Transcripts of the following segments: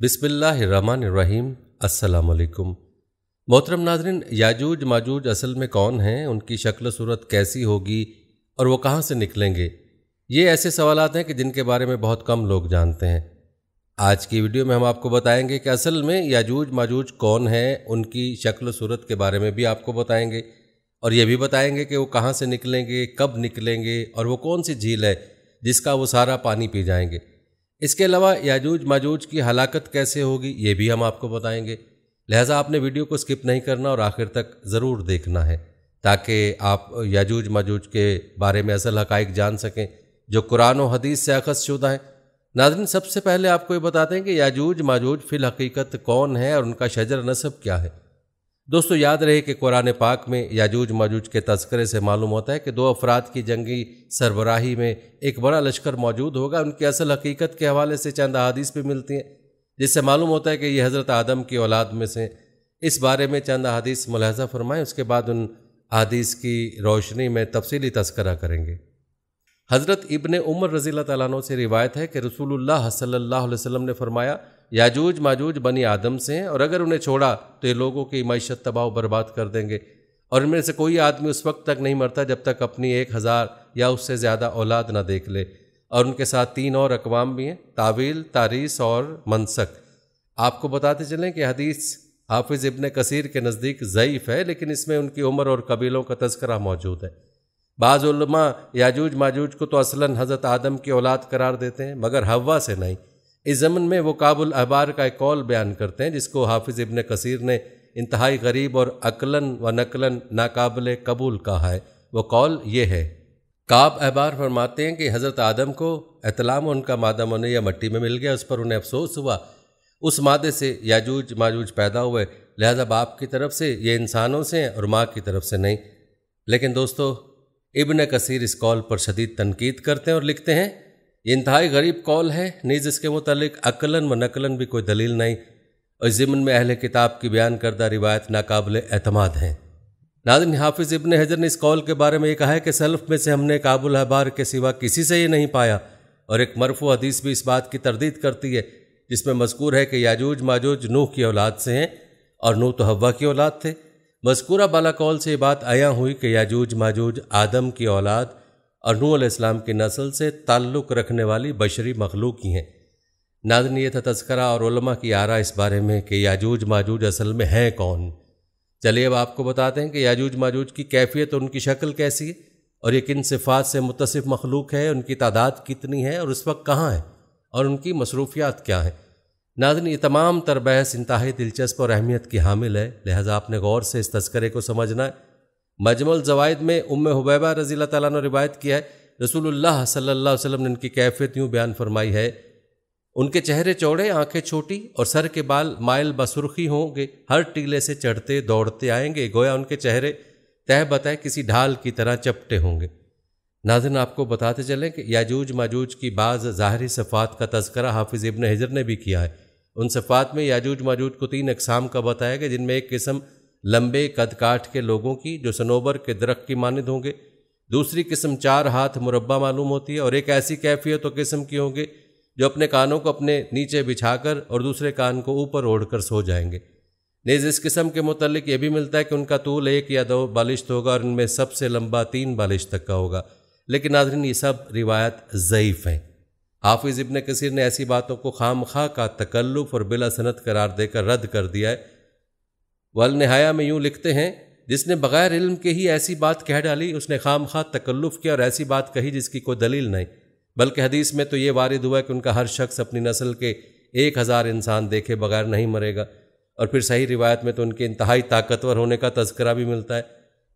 बिसमीम् असलकुम मोहतरम नाजरन याजूज माजूज असल में कौन हैं उनकी शक्ल सूरत कैसी होगी और वो कहाँ से निकलेंगे ये ऐसे सवाल हैं कि जिनके बारे में बहुत कम लोग जानते हैं आज की वीडियो में हम आपको बताएंगे कि असल में याजूज माजूज कौन है उनकी शक्ल सूरत के बारे में भी आपको बताएंगे और ये भी बताएंगे कि वो कहाँ से निकलेंगे कब निकलेंगे और वो कौन सी झील है जिसका वो सारा पानी पी जाएंगे इसके अलावा याजूज माजूज की हलाकत कैसे होगी ये भी हम आपको बताएंगे लिहाजा आपने वीडियो को स्किप नहीं करना और आखिर तक ज़रूर देखना है ताकि आप याजूज माजूज के बारे में असल हकाइक जान सकें जो कुरान और हदीस से अखज शुदा हैं नाजन सबसे पहले आपको ये बताते हैं कि याजूज माजूज फ़िल हकीकत कौन है और उनका शजर नसब क्या है दोस्तों याद रहे कि कुरान पाक में याजूज माजूज के तस्करे से मालूम होता है कि दो अफराद की जंगी सरबराही में एक बड़ा लश्कर मौजूद होगा उनकी असल हकीकत के हवाले से चंद अहादीस भी मिलती हैं जिससे मालूम होता है कि ये हज़रत आदम की औलाद में से इस बारे में चंद अहादीस मुलहजा फरमाएँ उसके बाद उन अदीस की रोशनी में तफसली तस्करा करेंगे हज़रत इबन उमर रजील तैन से रिवायत है कि रसूलुल्लाह सल्लल्लाहु अलैहि वसल्लम ने फरमाया याजूज माजूज बनी आदम से हैं और अगर उन्हें छोड़ा तो ये लोगों की मीशत तबाह बर्बाद कर देंगे और इनमें से कोई आदमी उस वक्त तक नहीं मरता जब तक अपनी एक हज़ार या उससे ज़्यादा औलाद ना देख ले और उनके साथ तीन और अकवाम भी हैं तावील तारीस और मनसक आपको बताते चलें कि हदीस हाफिज़ इबन कसीर के नज़दीक ज़यीफ़ है लेकिन इसमें उनकी उम्र और कबीलों का तस्करा मौजूद है बाज़ुलमा याजूज माजूज को तो असलन हज़रत आदम की औलाद करार देते हैं मगर हवा से नहीं इस ज़मन में वो काबुल अहबार का एक कौल बयान करते हैं जिसको हाफिज़ इबन कसीर ने इंतहाई गरीब और अकलन व नकलन नाकबिल कबूल कहा है वो कौल ये है काब अहबार फरमाते हैं कि हज़रत आदम को अतलाम उनका मादा या मट्टी में मिल गया उस पर उन्हें अफसोस हुआ उस मादे से याजूज माजूज पैदा हुए लिहाजा बाप की तरफ से ये इंसानों से और माँ की तरफ से नहीं लेकिन दोस्तों इबन कसीर इस कॉल पर शदीद तनकीद करते हैं और लिखते हैं ये इंतहाई गरीब कॉल है नीज इसके मुतलिक अकलन व नकलन भी कोई दलील नहीं और ज़िमन में अहले किताब की बयान करदा रिवायत नाकबिल अतमाद हैं नादिन हाफिज़ इबन हजर ने इस कॉल के बारे में ये कहा है कि सल्फ में से हमने काबुल अहबार के सिवा किसी से ये नहीं पाया और एक मरफू हदीस भी इस बात की तरदीद करती है जिसमें मजकूर है कि याजूज माजूज नूह की औलाद से हैं और नूह तो हवा की औलाद थे मस्कूरा बालाकौल से बात आया हुई कि याजूज माजूज आदम की औलाद और नू इस्लाम की नस्ल से ताल्लुक़ रखने वाली बशरी मखलूक ही हैं नाजन ये था तस्करा और उलमा की आरा इस बारे में कि याजूज माजूज असल में हैं कौन चलिए अब आपको बताते हैं कि याजूज माजूज की कैफियत और उनकी शक्ल कैसी है और ये किन सिफात से मुतसफ़ मखलूक है उनकी तादाद कितनी है और उस वक्त कहाँ है और उनकी मसरूफियात क्या हैं नाजन ये तमाम तर बहस इंतहाई दिलचस्प और अहमियत की हामिल है लिहाजा आपने गौर से इस तस्करे को समझना है मजमल जवायद में उम हुबैबा रजील तैला ने रिवायत किया है रसूलुल्लाह सल्ला वसलम ने इनकी कैफियत यूँ बयान फरमाई है उनके चेहरे चौड़े आंखें छोटी और सर के बाल माइल बसुरखी होंगे हर टीले से चढ़ते दौड़ते आएंगे गोया उनके चेहरे तह बताए किसी ढाल की तरह चपटे होंगे नाजन आपको बताते चलें कि याजूज माजूज की बाज़ ज़ाहरी सफ़ात का तस्करा हाफिज़ इबन हजर ने भी किया है उन सफ़ात में याजूज माजूज को तीन अकसाम का बताया गया जिनमें एक किस्म लंबे कद काठ के लोगों की जो सनोबर के दरख्त की मानद होंगे दूसरी किस्म चार हाथ मुरबा मालूम होती है और एक ऐसी कैफियत तो किस्म की होंगे जो अपने कानों को अपने नीचे बिछाकर और दूसरे कान को ऊपर ओढ़कर सो जाएंगे नेज इस किस्म के मतलब ये भी मिलता है कि उनका तूल एक या दो बालिश्त होगा और इनमें सबसे लंबा तीन बालिश तक का होगा लेकिन नाजरीन ये सब रिवायत ज़यीफ़ हैं हाफिज़ इबन कसीर ने ऐसी बातों को खाम खा का तकल्लुफ और बिला सनत करार देकर रद्द कर दिया है वल नहाया में यूँ लिखते हैं जिसने बग़ैर इल्म के ही ऐसी बात कह डाली उसने खाम खा तकल्लुफ़ किया और ऐसी बात कही जिसकी कोई दलील नहीं बल्कि हदीस में तो ये वारिद हुआ कि उनका हर शख्स अपनी नस्ल के एक हज़ार इंसान देखे बगैर नहीं मरेगा और फिर सही रिवायत में तो उनके इंतहाई ताकतवर होने का तस्करा भी मिलता है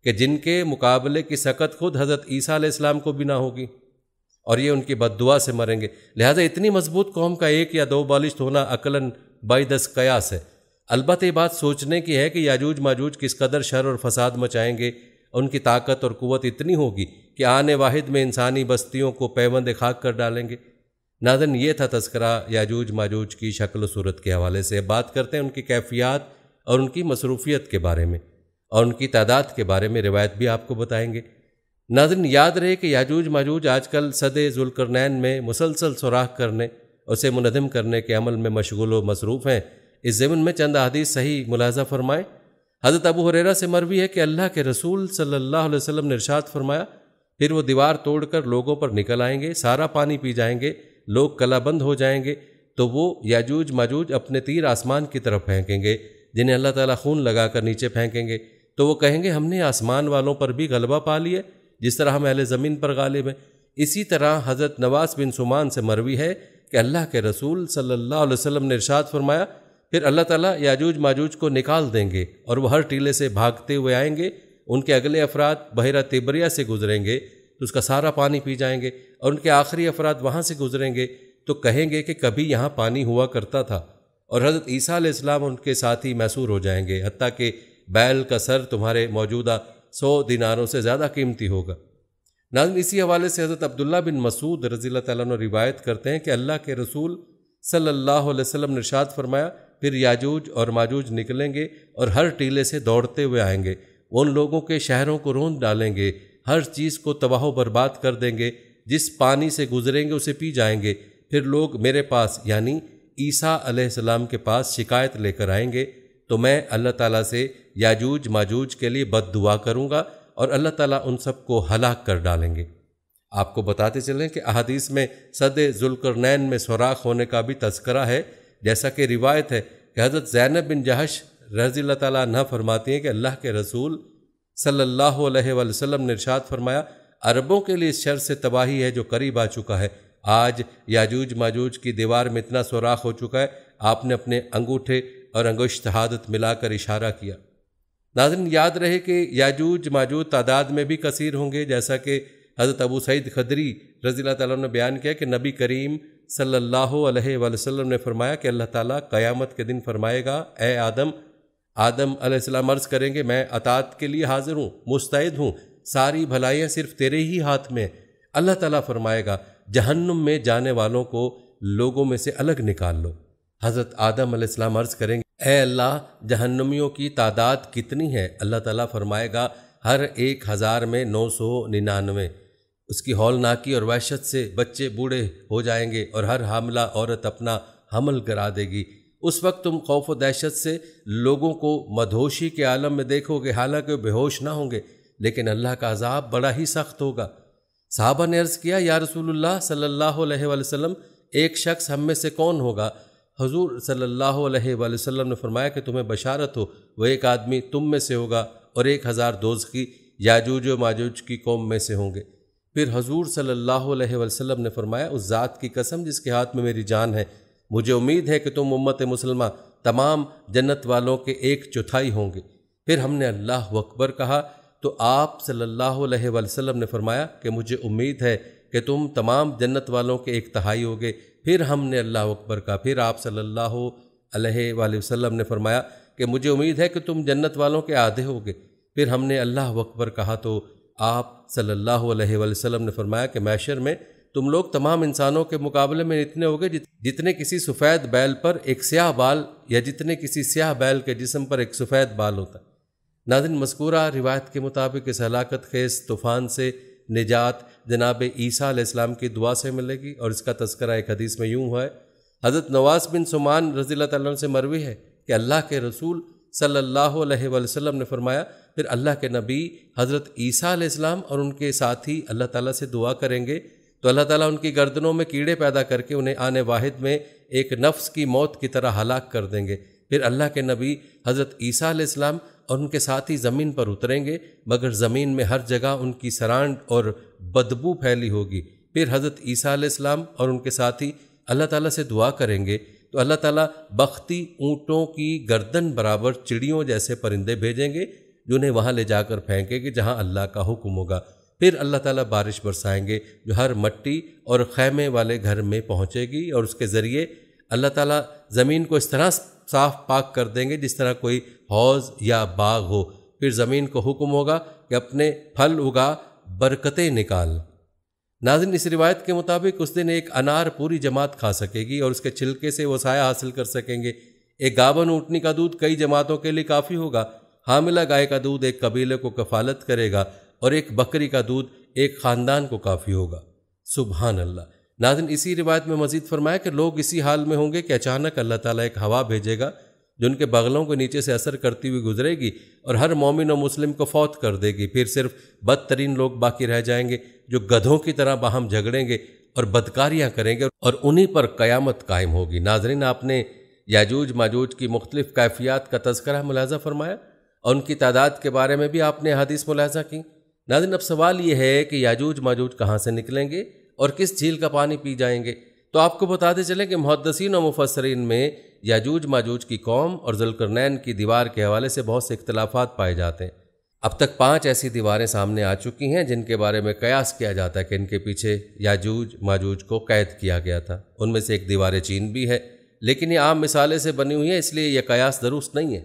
कि जिनके मुकाबले की सकत खुद हज़रत ईसा इस्लाम को भी ना होगी और ये उनकी बददुआ से मरेंगे लिहाजा इतनी मजबूत कौम का एक या दो बालिश तो होना अकलन बाई दस कयास है अलबत् ये बात सोचने की है कि याजूज माजूज किस कदर शर और फसाद मचाएंगे उनकी ताकत और कुत इतनी होगी कि आने वाहिद में इंसानी बस्तियों को पैबंद खाक कर डालेंगे नादन ये था तस्करा याजूज माजूज की शक्ल सूरत के हवाले से बात करते हैं उनकी कैफियत और उनकी मसरूफियत के बारे में और उनकी तादाद के बारे में रिवायत भी आपको बताएंगे नाजरन याद रहे कि याजूज माजूज आजकल सदे जुलकरनैन में मुसलसल सुराख करने उसे मुनदम करने के अमल में मशगूल व मसरूफ़ हैं इस ज़मन में चंद अदीस सही मुलाजा फ़रमाएं हज़रत अबू हुरेरा से मरवी है कि अल्लाह के रसूल सल्ला वसम ने इरशाद फरमाया फिर वो दीवार तोड़कर लोगों पर निकल आएंगे सारा पानी पी जाएंगे लोग कलाबंद हो जाएंगे तो वो याजूज माजूज अपने तीर आसमान की तरफ फेंकेंगे जिन्हें अल्लाह ताला खून लगाकर नीचे फेंकेंगे तो वो कहेंगे हमने आसमान वालों पर भी गलबा पा लिया जिस तरह हम अहले ज़मीन पर गालिब हैं इसी तरह हज़रत नवास बिन सुमान से मरवी है कि अल्लाह के रसूल सल्लल्लाहु अलैहि वसल्लम ने इरशाद फरमाया फिर अल्लाह ताला याजूज माजूज को निकाल देंगे और वह हर टीले से भागते हुए आएंगे उनके अगले अफराद बहरा तिबरिया से गुजरेंगे तो उसका सारा पानी पी जाएंगे और उनके आखिरी अफराद वहाँ से गुजरेंगे तो कहेंगे कि कभी यहाँ पानी हुआ करता था और हज़रत ईसा इस्लाम उनके साथ ही मैसूर हो जाएंगे हती कि बैल का सर तुम्हारे मौजूदा सौ दिनारों से ज़्यादा कीमती होगा नाजन इसी हवाले से हज़रत अब्दुल्ला बिन मसूद रज़ी तैन रिवायत करते हैं कि अल्लाह के रसूल सल्लल्लाहु अलैहि वसल्लम फरमाया फिर याजूज और माजूज निकलेंगे और हर टीले से दौड़ते हुए आएंगे उन लोगों के शहरों को रोंद डालेंगे हर चीज़ को तबाह बर्बाद कर देंगे जिस पानी से गुजरेंगे उसे पी जाएंगे फिर लोग मेरे पास यानी ईसा अलैहिस्सलाम के पास शिकायत लेकर आएंगे तो मैं अल्लाह ताला से याजूज माजूज के लिए बद दुआ करूँगा और अल्लाह ताला उन सबको हलाक कर डालेंगे आपको बताते चलें कि अदीस में सद जुलकरनैन में सुराख होने का भी तस्करा है जैसा कि रिवायत है कि हज़रत जैनब बिन जहश रजी न फरमाती हैं कि अल्लाह के रसूल सल्लल्लाहु अलैहि वसल्लम ने इरशाद फरमाया अरबों के लिए इस शर से तबाही है जो करीब आ चुका है आज याजूज माजूज की दीवार में इतना सुराख हो चुका है आपने अपने अंगूठे और अंगुश शहादत मिलाकर इशारा किया नाजरन याद रहे कि याजूज माजूद तादाद में भी कसीर होंगे जैसा कि हज़रत अबू सईद खदरी रज़ी तैन ने बयान किया कि नबी करीम सल्लाम ने फरमाया कि अल्लाह ताली क्यामत के दिन फरमाएगा ए आदम आदम अलैहिस्सलाम अर्ज़ करेंगे मैं अतात के लिए हाज़िर हूँ मुस्तैद हूँ सारी भलाइयाँ सिर्फ तेरे ही हाथ में अल्लाह ताली फरमाएगा जहन्नम में जाने वालों को लोगों में से अलग निकाल लो हज़रत आदम अलैहिस्सलाम अर्ज़ करेंगे ए अल्लाह जहन्नमियों की तादाद कितनी है अल्लाह ताला फरमाएगा हर एक हज़ार में नौ सौ निन्यानवे उसकी हौलनाकी और वहशत से बच्चे बूढ़े हो जाएंगे और हर हमला औरत अपना हमल करा देगी उस वक्त तुम खौफ व दहशत से लोगों को मधोशी के आलम में देखोगे हालांकि बेहोश ना होंगे लेकिन अल्लाह का अजाब बड़ा ही सख्त होगा साहबा ने अर्ज़ किया या रसूल सल्ला वसम एक शख्स हम में से कौन होगा हजूर सल्ला ने फरमाया कि तुम्हें बशारत हो वह एक आदमी तुम में से होगा और एक हज़ार दोज की याजूज व माजूज की कौम में से होंगे फिर हजूर सल्ला अलैहि ने फरमाया उस ज़ात की कसम जिसके हाथ में मेरी जान है मुझे उम्मीद है कि तुम उम्मत मुसलमा तमाम जन्नत वालों के एक चौथाई होंगे फिर हमने अल्लाह अकबर कहा तो आप सल्ला अलैहि ने फरमाया कि मुझे उम्मीद है कि तुम तमाम जन्नत वालों के एक तहाई होगे फिर हमने अल्लाह अकबर का फिर आप सल्लल्लाहु अलैहि वसल्लम ने फरमाया कि मुझे उम्मीद है कि तुम जन्नत वालों के आधे होगे फिर हमने अल्लाह अकबर कहा तो आप सल्लल्लाहु अलैहि वसल्लम ने फरमाया कि मैशर में तुम लोग तमाम इंसानों के मुकाबले में इतने होगे जितने किसी सफ़ैद बैल पर एक स्याह बाल या जितने किसी स्याह बैल के जिसम पर एक सफ़ैद बाल होता नादिन मस्कूरा रिवायत के मुताबिक इस हलाकत खेज तूफ़ान से निजात जनाब ईसा इस्लाम की दुआ से मिलेगी और इसका तस्करा एक हदीस में यूँ हुआ है हज़रत नवाज बिन सुमान रज़ी तन से मरवी है कि अल्लाह के रसूल सल्लल्लाहु अलैहि ने फरमाया फिर अल्लाह के नबी हज़रत ईसा और उनके साथी अल्लाह ताली से दुआ करेंगे तो अल्लाह ताली उनकी गर्दनों में कीड़े पैदा करके उन्हें आने वाहिद में एक नफ्स की मौत की तरह हलाक कर देंगे फिर अल्लाह के नबी हज़रत ईसा और उनके साथ ही ज़मीन पर उतरेंगे मगर ज़मीन में हर जगह उनकी सरांड और बदबू फैली होगी फिर हज़रत ईसा आलाम और उनके साथ ही अल्लाह ताला से दुआ करेंगे तो अल्लाह ताला बख्ती ऊँटों की गर्दन बराबर चिड़ियों जैसे परिंदे भेजेंगे जिन्हें वहाँ ले जाकर फेंकेंगे जहाँ अल्लाह का हुक्म होगा फिर अल्लाह ताला बारिश बरसाएंगे जो हर मट्टी और खैमे वाले घर में पहुँचेगी और उसके ज़रिए अल्लाह ताला ज़मीन को इस तरह साफ पाक कर देंगे जिस तरह कोई हौज या बाग हो फिर ज़मीन को हुक्म होगा कि अपने फल उगा बरकतें निकाल नाजिन इस रिवायत के मुताबिक उस दिन एक अनार पूरी जमात खा सकेगी और उसके छिलके से वो साया हासिल कर सकेंगे एक गाबन ऊँटनी का दूध कई जमातों के लिए काफ़ी होगा हामिला गाय का दूध एक कबीले को कफालत करेगा और एक बकरी का दूध एक ख़ानदान को काफ़ी होगा सुबहान अल्लाह नाजिन इसी रिवायत में मजीद फरमाया कि लोग इसी हाल में होंगे कि अचानक अल्लाह ताला एक हवा भेजेगा जो उनके बगलों को नीचे से असर करती हुई गुजरेगी और हर मोमिन और मुस्लिम को फौत कर देगी फिर सिर्फ बदतरीन लोग बाकी रह जाएंगे जो गधों की तरह बाहम झगड़ेंगे और बदकारियाँ करेंगे और उन्हीं पर क़यामत कायम होगी नाजरीन आपने याजूज माजूज की मुख्तलिफ कैफियात का तस्करा मुलाजा फरमाया और उनकी तादाद के बारे में भी आपने हदीस मुलाजा की नाजिन अब सवाल ये है कि याजूज माजूज कहाँ से निकलेंगे और किस झील का पानी पी जाएंगे तो आपको बताते चलें कि मुहदसिन और मुफसरीन में याजूज माजूज की कौम और जुलकरनैन की दीवार के हवाले से बहुत से इख्तलाफात पाए जाते हैं अब तक पांच ऐसी दीवारें सामने आ चुकी हैं जिनके बारे में कयास किया जाता है कि इनके पीछे याजूज माजूज को कैद किया गया था उनमें से एक दीवार चीन भी है लेकिन ये आम मिसाले से बनी हुई है इसलिए यह कयास दुरुस्त नहीं है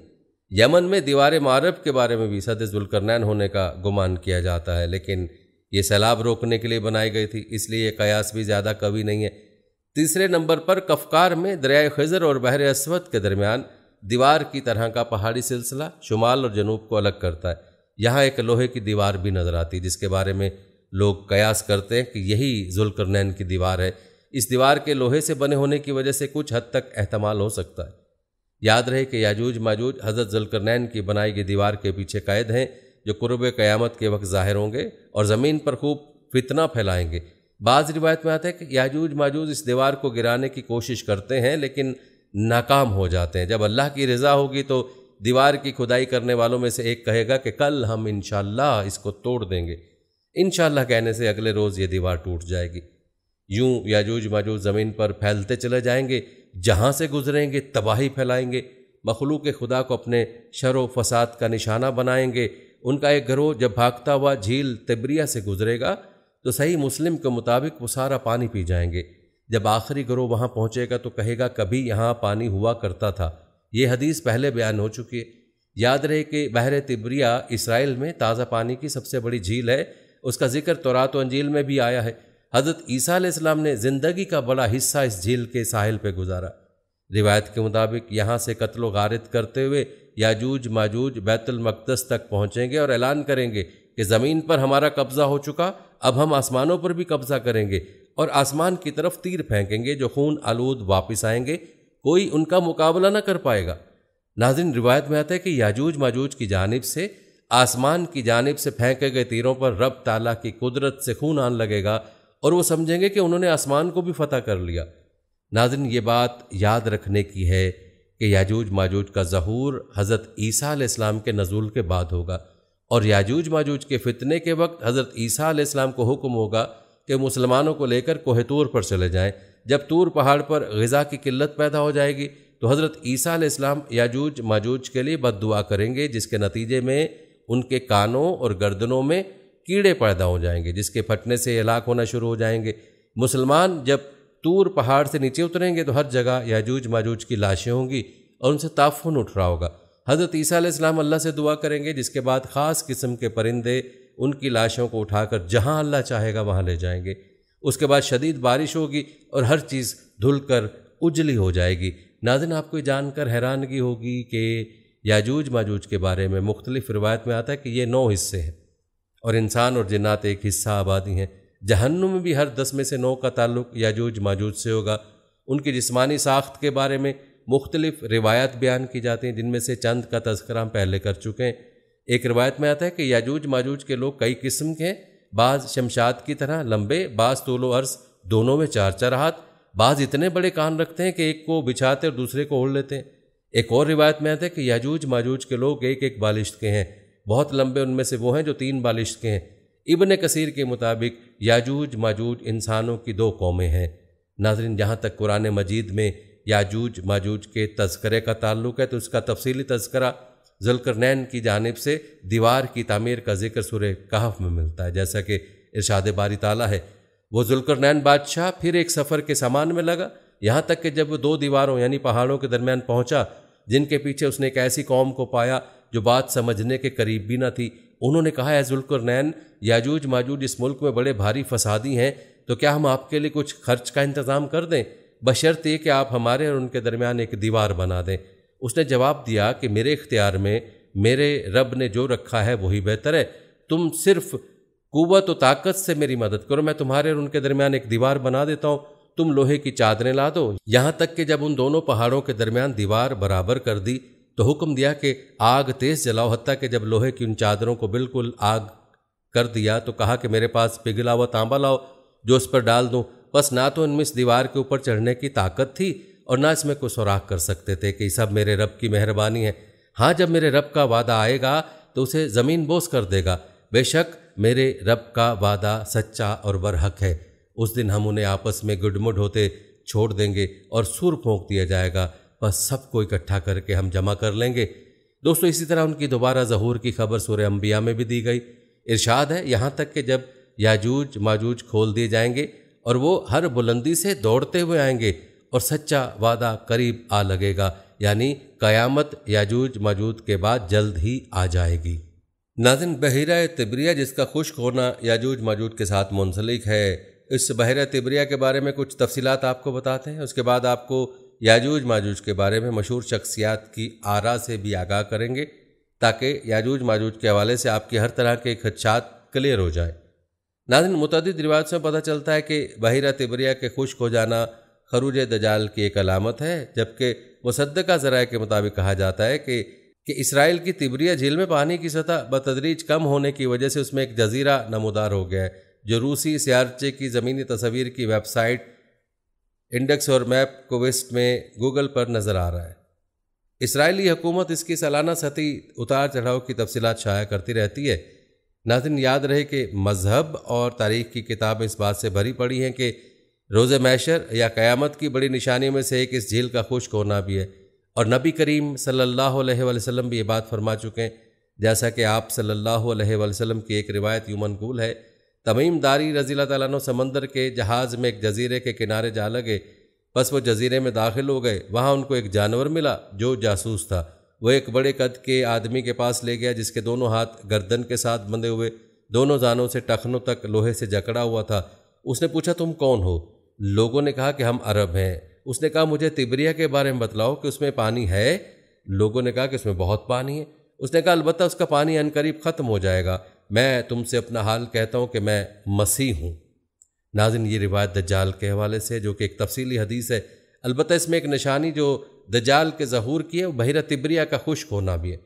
यमन में दीवार मारब के बारे में भी सद जुलकरनैन होने का गुमान किया जाता है लेकिन ये सैलाब रोकने के लिए बनाई गई थी इसलिए ये कयास भी ज़्यादा कवी नहीं है तीसरे नंबर पर कफकार में दरियाए खजर और बहर असवद के दरमियान दीवार की तरह का पहाड़ी सिलसिला शुमाल और जनूब को अलग करता है यहाँ एक लोहे की दीवार भी नज़र आती है जिसके बारे में लोग कयास करते हैं कि यही जुलकरनैन की दीवार है इस दीवार के लोहे से बने होने की वजह से कुछ हद तक अहतमाल हो सकता है याद रहे कि याजूज माजूज हज़रत जुलकरनैन की बनाई गई दीवार के पीछे कैद हैं जो कुरब क़यामत के वक्त ज़ाहिर होंगे और ज़मीन पर खूब फितना फैलाएंगे बाज़ रिवायत में आता है कि याजूज माजूज इस दीवार को गिराने की कोशिश करते हैं लेकिन नाकाम हो जाते हैं जब अल्लाह की रज़ा होगी तो दीवार की खुदाई करने वालों में से एक कहेगा कि कल हम इन इसको तोड़ देंगे इन कहने से अगले रोज़ ये दीवार टूट जाएगी यूं याजूज माजूज ज़मीन पर फैलते चले जाएंगे जहाँ से गुजरेंगे तबाही फैलाएंगे मखलूक खुदा को अपने शर व फसाद का निशाना बनाएंगे उनका एक ग्रोह जब भागता हुआ झील तिबरिया से गुजरेगा तो सही मुस्लिम के मुताबिक वो सारा पानी पी जाएंगे जब आखिरी ग्रोह वहाँ पहुँचेगा तो कहेगा कभी यहाँ पानी हुआ करता था ये हदीस पहले बयान हो चुकी है याद रहे कि बहर तिबरिया इसराइल में ताज़ा पानी की सबसे बड़ी झील है उसका जिक्र तोरात अंजील में भी आया है हज़रत ईसा ने ज़िंदगी का बड़ा हिस्सा इस झील के साहिल पर गुजारा रिवायत के मुताबिक यहाँ से कत्ल गारत करते हुए याजूज माजूज बैतुलमकदस तक पहुँचेंगे और ऐलान करेंगे कि ज़मीन पर हमारा कब्ज़ा हो चुका अब हम आसमानों पर भी कब्ज़ा करेंगे और आसमान की तरफ तीर फेंकेंगे जो खून आलूद वापस आएंगे कोई उनका मुकाबला न कर पाएगा नाजिन रिवायत में आता है कि याजूज माजूज की जानब से आसमान की जानब से फेंके गए तीरों पर रब ताला की कुदरत से खून आन लगेगा और वो समझेंगे कि उन्होंने आसमान को भी फतह कर लिया नाजन ये बात याद रखने की है कि याजूज माजूज का जहूर हज़रत ईसा इस्लाम के नज़ुल के बाद होगा और याजूज माजूज के फितने के वक्त हज़रत ईसा इस्लाम को हुक्म होगा कि मुसलमानों को लेकर कोहतूर पर चले जाएं जब तूर पहाड़ पर गज़ा की किल्लत पैदा हो जाएगी तो हज़रत ईसा इस्लाम याजूज माजूज के लिए बद दुआ करेंगे जिसके नतीजे में उनके कानों और गर्दनों में कीड़े पैदा हो जाएंगे जिसके फटने से हलाक होना शुरू हो जाएंगे मुसलमान जब तूर पहाड़ से नीचे उतरेंगे तो हर जगह याजूज माजूज की लाशें होंगी और उनसे ताफुन उठ रहा होगा हज़रत ईसा अल्लाह से दुआ करेंगे जिसके बाद ख़ास किस्म के परिंदे उनकी लाशों को उठाकर जहाँ अल्लाह चाहेगा वहाँ ले जाएंगे उसके बाद शदीद बारिश होगी और हर चीज़ धुल कर उजली हो जाएगी नाजिन आपको जानकर हैरानगी होगी कि याजूज माजूज के बारे में मुख्तलिफ रिवायत में आता है कि ये नौ हिस्से हैं और इंसान और जन्ात एक हिस्सा आबादी हैं जहन्नुम में भी हर दस में से नौ का ताल्लुक याजूज माजूज से होगा उनकी जिस्मानी साख्त के बारे में मुख्तलिफ रिवायत बयान की जाती हैं जिनमें से चंद का तस्करा हम पहले कर चुके हैं एक रिवायत में आता है कि याजूज माजूज के लोग कई किस्म के हैं बाज़ शमशाद की तरह लंबे बाज़ तोलो अर्स दोनों में चार चार हाथ बाज़ इतने बड़े कान रखते हैं कि एक को बिछाते और दूसरे को ओढ़ लेते हैं एक और रिवायत में आता है कि याजूज माजूज के लोग एक एक बालिश के हैं बहुत लंबे उनमें से वो हैं जो तीन बालिश के हैं इबन कसीर के मुताबिक याजूज माजूज इंसानों की दो कौमें हैं नाजरन जहाँ तक कुरान मजीद में याजूज माजूज के तस्करे का ताल्लुक है तो उसका तफसीली तस्करा जुलकरनैन की जानब से दीवार की तमीर का जिक्र सुर कहफ में मिलता है जैसा कि इर्शाद बारी ताला है वो जुलकरनैन बादशाह फिर एक सफ़र के सामान में लगा यहाँ तक कि जब वो दो दीवारों यानी पहाड़ों के दरमियान पहुँचा जिनके पीछे उसने एक ऐसी कौम को पाया जो बात समझने के करीब भी ना थी उन्होंने कहा है याजूज माजूज इस मुल्क में बड़े भारी फसादी हैं तो क्या हम आपके लिए कुछ खर्च का इंतज़ाम कर दें बशर्त ये कि आप हमारे और उनके दरमियान एक दीवार बना दें उसने जवाब दिया कि मेरे इख्तियार में मेरे रब ने जो रखा है वही बेहतर है तुम सिर्फ कुवत व ताकत से मेरी मदद करो मैं तुम्हारे और उनके दरमियान एक दीवार बना देता हूँ तुम लोहे की चादरें ला दो यहाँ तक कि जब उन दोनों पहाड़ों के दरमियान दीवार बराबर कर दी तो हुक्म दिया कि आग तेज जलाओ हत्या के जब लोहे की उन चादरों को बिल्कुल आग कर दिया तो कहा कि मेरे पास पिघला हुआ तांबा लाओ जो उस पर डाल दूँ बस ना तो इनमें इस दीवार के ऊपर चढ़ने की ताकत थी और ना इसमें कोई सुराख कर सकते थे कि सब मेरे रब की मेहरबानी है हाँ जब मेरे रब का वादा आएगा तो उसे ज़मीन बोस कर देगा बेशक मेरे रब का वादा सच्चा और बरहक है उस दिन हम उन्हें आपस में गुडमुड होते छोड़ देंगे और सुर फोंक दिया जाएगा बस सबको इकट्ठा करके हम जमा कर लेंगे दोस्तों इसी तरह उनकी दोबारा जहूर की खबर सूर्य अम्बिया में भी दी गई इरशाद है यहाँ तक कि जब याजूज माजूज खोल दिए जाएंगे और वो हर बुलंदी से दौड़ते हुए आएंगे और सच्चा वादा करीब आ लगेगा यानी कयामत याजूज मौजूद के बाद जल्द ही आ जाएगी नाजिन बहरा तिबरिया जिसका खुश्क होना याजूज मौजूद के साथ मुंसलिक है इस बहरा तिबरिया के बारे में कुछ तफसीत आपको बताते हैं उसके बाद आपको याजूज माजूज के बारे में मशहूर शख्सियात की आरा से भी आगाह करेंगे ताकि याजूज माजूज के हवाले से आपकी हर तरह के खदशात क्लियर हो जाए नाजिन मुतद रिवाज से पता चलता है कि बहिरा तिबरिया के खुश्क हो जाना खरूज दजाल की एक अलामत है जबकि मुसद्दा जराए के मुताबिक कहा जाता है कि कि इसराइल की तिबरिया झील में पानी की सतह बतदरीज कम होने की वजह से उसमें एक जजीरा नमदार हो गया है जो रूसी सियारचे की ज़मीनी तस्वीर की वेबसाइट इंडेक्स और मैप कोविस्ट में गूगल पर नज़र आ रहा है इसराइली हुकूमत इसकी सालाना सतह उतार चढ़ाव की तफसीत शाया करती रहती है नाजिन याद रहे कि मजहब और तारीख की किताब इस बात से भरी पड़ी हैं कि रोज़ मैशर या क़यामत की बड़ी निशानियों में से एक इस झील का खुश्क होना भी है और नबी करीम सल्लल्लाहु अलैहि वसल्लम भी ये बात फरमा चुके हैं जैसा कि आप सल्लल्लाहु अलैहि वसल्लम की एक रिवायत यूमनकूल है तमीम दारी रजील तैन समंदर के जहाज़ में एक जजीरे के किनारे जा लगे बस वो जजीरे में दाखिल हो गए वहाँ उनको एक जानवर मिला जो जासूस था वह एक बड़े कद के आदमी के पास ले गया जिसके दोनों हाथ गर्दन के साथ बंधे हुए दोनों जानों से टखनों तक लोहे से जकड़ा हुआ था उसने पूछा तुम कौन हो लोगों ने कहा कि हम अरब हैं उसने कहा मुझे तिबरिया के बारे में बतलाओ कि उसमें पानी है लोगों ने कहा कि उसमें बहुत पानी है उसने कहा अलबत्त उसका पानी अनकरीब ख़त्म हो जाएगा मैं तुमसे अपना हाल कहता हूँ कि मैं मसीह हूँ नाजिन ये रिवायत जाल के हवाले से जो कि एक तफसीली हदीस है अलबत् इसमें एक निशानी जो जाल के जहूर की है बहिरा तिबरिया का खुश्क होना भी है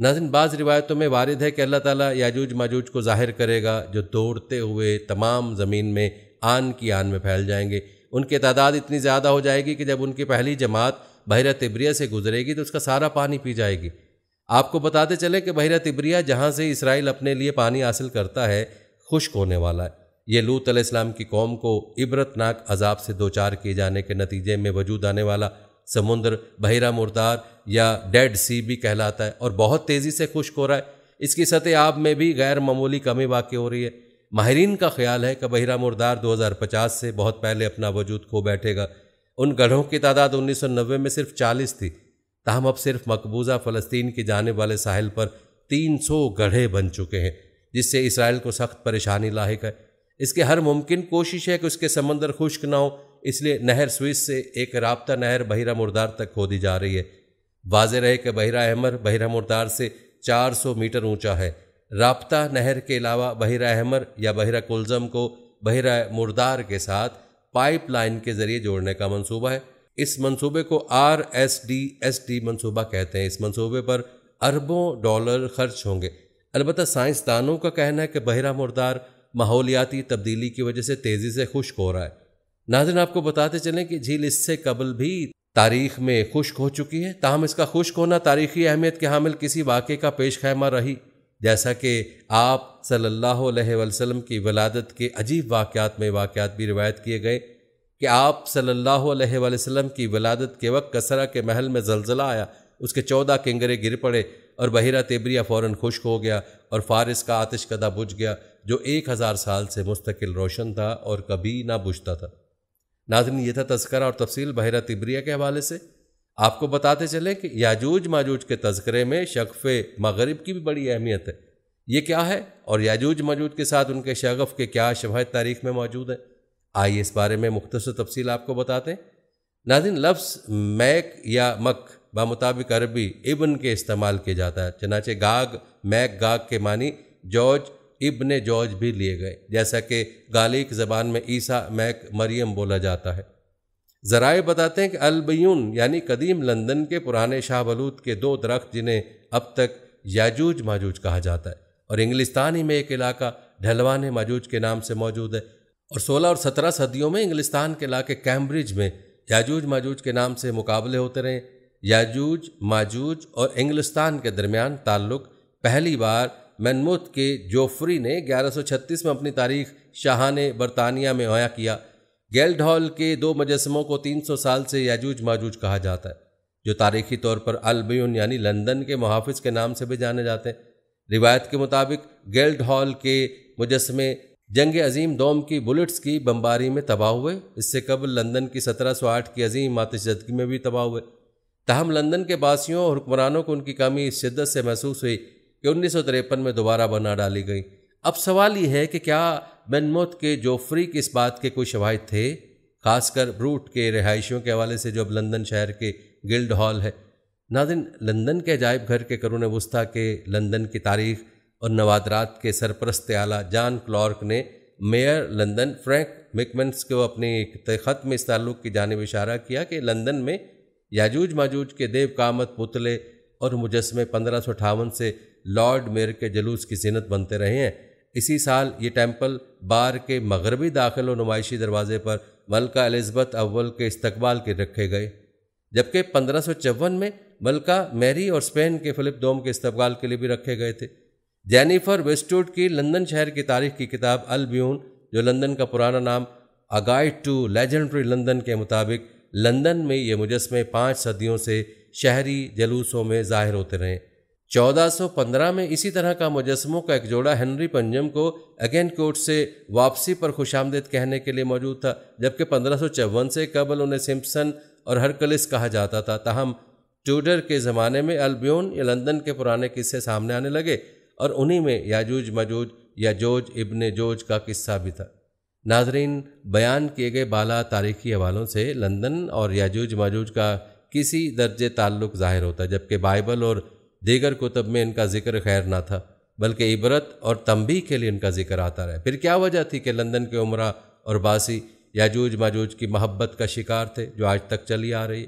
नाजिन बाज़ रिवायतों में वारद है कि अल्लाह ताली याजूज माजूज को जाहिर करेगा जो दौड़ते हुए तमाम ज़मीन में आन की आन में फैल जाएंगे उनकी तादाद इतनी ज़्यादा हो जाएगी कि जब उनकी पहली जमात बहरा तिबरिया से गुजरेगी तो उसका सारा पानी पी जाएगी आपको बताते चले कि बहरा तिबरिया जहाँ से इसराइल अपने लिए पानी हासिल करता है खुश्क होने वाला है ये लूत इस्लाम की कौम को इबरतनाक अजाब से दो चार किए जाने के नतीजे में वजूद आने वाला समुद्र बहरा मुर्दार या डेड सी भी कहलाता है और बहुत तेज़ी से खुश्क हो रहा है इसकी सतह आब में भी गैर मामूली कमी वाकई हो रही है माहरीन का ख्याल है कि बहरा मुर्दार 2050 से बहुत पहले अपना वजूद खो बैठेगा उन गढ़ों की तादाद 1990 में सिर्फ 40 थी तहम अब सिर्फ मकबूजा फ़लस्तीन की जाने वाले साहिल पर 300 गढ़े बन चुके हैं जिससे इसराइल को सख्त परेशानी लाक है इसके हर मुमकिन कोशिश है कि उसके समंदर खुश्क ना हो इसलिए नहर स्विस से एक रबता नहर बहिरा मुर्दार तक खोदी जा रही है वाज रहे कि बहिरा अहमर बहिरा मुर्दार से 400 मीटर ऊंचा है रबता नहर के अलावा बहिरा अहमर या बहिरा कुलजम को बहिरा मुर्दार के साथ पाइपलाइन के जरिए जोड़ने का मंसूबा है इस मंसूबे को R S D S D मनसूबा कहते हैं इस मंसूबे पर अरबों डॉलर खर्च होंगे अलबत् साइंसदानों का कहना है कि बहरा मुर्दार माहौलियाती तब्दीली की वजह से तेज़ी से खुश्क हो रहा है नाजन आपको बताते चलें कि झील इससे कबल भी तारीख में खुश्क हो चुकी है ताहम इसका खुश्क होना तारीखी अहमियत के हामिल किसी वाक़े का पेश खैमा रही जैसा कि आप सल्लल्लाहु अलैहि वसल्लम की वलादत के अजीब वाक़ात में वाक़ भी रिवायत किए गए कि आप सल्लल्लाहु अलैहि वसल्लम की विलादत के वक्त कसरा के महल में जलजला आया उसके चौदह किंगरे गिर पड़े और बहिरा तेबरिया फ़ौर खुश्क हो गया और फ़ारिस का आतिश कदा बुझ गया जो एक हज़ार साल से मुस्तकिल रोशन था और कभी ना बुझता था नाजन ये था तस्करा और तफसील बहिरा तिबरिया के हवाले से आपको बताते चले कि याजूज माजूज के तस्करे में शगफ़ मगरब की भी बड़ी अहमियत है ये क्या है और याजूज माजूज के साथ उनके शगफ़ के क्या शवाहद तारीख में मौजूद है आइए इस बारे में मुख्तर तफसील आपको बताते हैं नाजिन लफ्स मैक या मक बामुताबिक अरबी इबन के इस्तेमाल किया जाता है चनाचे गाग मैक गाग के मानी जॉर्ज इब्न जॉर्ज भी लिए गए जैसा कि गालिक ज़बान में ईसा मैक मरियम बोला जाता है ज़राए बताते हैं कि अलबयून यानी कदीम लंदन के पुराने शाहबलूत के दो दरख्त जिन्हें अब तक याजूज माजूज कहा जाता है और इंग्लिस्तानी में एक इलाका ढलवान माजूज के नाम से मौजूद है और 16 और 17 सदियों में इंग्लिस्तान के इलाके कैम्ब्रिज में याजूज माजूज के नाम से मुकाबले होते रहे याजूज माजूज और इंग्लिस्तान के दरमियान ताल्लुक पहली बार मनमुत के जोफ्री ने 1136 में अपनी तारीख शाहान बरतानिया में हया किया गेल्ड हॉल के दो मुजस्मों को 300 साल से याजूज माजूज कहा जाता है जो तारीखी तौर पर अलबियन यानी लंदन के मुहाफ़ के नाम से भी जाने जाते हैं रिवायत के मुताबिक गेल्ड हॉल के मुजस्मे जंग अजीम दोम की बुलेट्स की बमबारी में तबाह हुए इससे कबल लंदन की 1708 की अजीम आतिशदगी में भी तबाह हुए तहम लंदन के बासियों और हुक्मरानों को उनकी कमी इस शिद्दत से महसूस हुई कि उन्नीस में दोबारा बना डाली गई अब सवाल यह है कि क्या बनमोत के जोफ्री की इस बात के कोई शवाहद थे खासकर ब्रूट के रिहाइशियों के हवाले से जो अब लंदन शहर के गिल्ड हॉल है नादिन लंदन के अजायब घर के करुण वस्ता के लंदन की तारीख़ और नवादरात के सरपरस्त आला जान क्लॉर्क ने मेयर लंदन फ्रैंक मिकमेंस को अपने एक ख़त में इस ताल्लुक़ की जानब इशारा किया कि लंदन में याजूज माजूज के देव कामत पुतले और मुजस्मे पंद्रह से लॉर्ड मेयर के जलूस की जीनत बनते रहे हैं इसी साल ये टेम्पल बार के मगरबी दाखिल और नुमाइशी दरवाजे पर मलका एलिजबथ अव्वल के इस्तबाल के रखे गए जबकि पंद्रह में मलका मैरी और स्पेन के फ़िलिप डोम के इस्तबाल के लिए भी रखे गए थे जेनिफर वेस्टवुड की लंदन शहर की तारीख की किताब अल ब्यून जो लंदन का पुराना नाम a guide to legendary London के मुताबिक लंदन में ये मुजस्मे पाँच सदियों से शहरी जलूसों में जाहिर होते रहे 1415 में इसी तरह का मुजस्मों का एक जोड़ा हेनरी पंजम को अगेन कोर्ट से वापसी पर खुशामदेद कहने के लिए मौजूद था जबकि पंद्रह से कबल उन्हें सिम्पसन और हरकलिस कहा जाता था तहम ट्यूडर के ज़माने में अल्बियन या लंदन के पुराने किस्से सामने आने लगे और उन्हीं में याजूज मजूज जोज इबन जोज का किस्सा भी था नाजरीन बयान किए गए बाला तारीखी हवालों से लंदन और याजूज मजूज का किसी दर्जे ताल्लुक ज़ाहिर होता जबकि बाइबल और दीगर कुतब में इनका जिक्र खैर ना था बल्कि इबरत और तंबी के लिए इनका जिक्र आता रहा फिर क्या वजह थी कि लंदन के उम्र और बासी याजूज माजूज की मोहब्बत का शिकार थे जो आज तक चली आ रही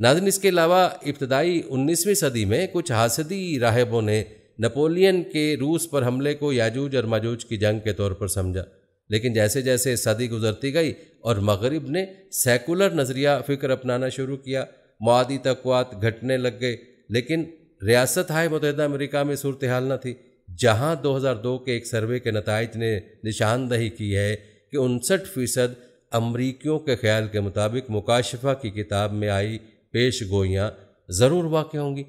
नाजन इसके अलावा इब्तदाई 19वीं सदी में कुछ हासदी राहबों ने नेपोलियन के रूस पर हमले को याजूज और माजूज की जंग के तौर पर समझा लेकिन जैसे जैसे सदी गुजरती गई और मगरब ने सेकुलर नज़रिया फ़िक्र अपनाना शुरू किया मादी तकवात घटने लग गए लेकिन रियासत हाय मतहद अमरीका में सूरत हाल न थी हज़ार 2002 के एक सर्वे के नतज ने निशानदही की है कि उनसठ फ़ीसद अमरीकियों के ख्याल के मुताबिक मुकाशफा की किताब में आई पेश गोइयाँ ज़रूर वाक़ होंगी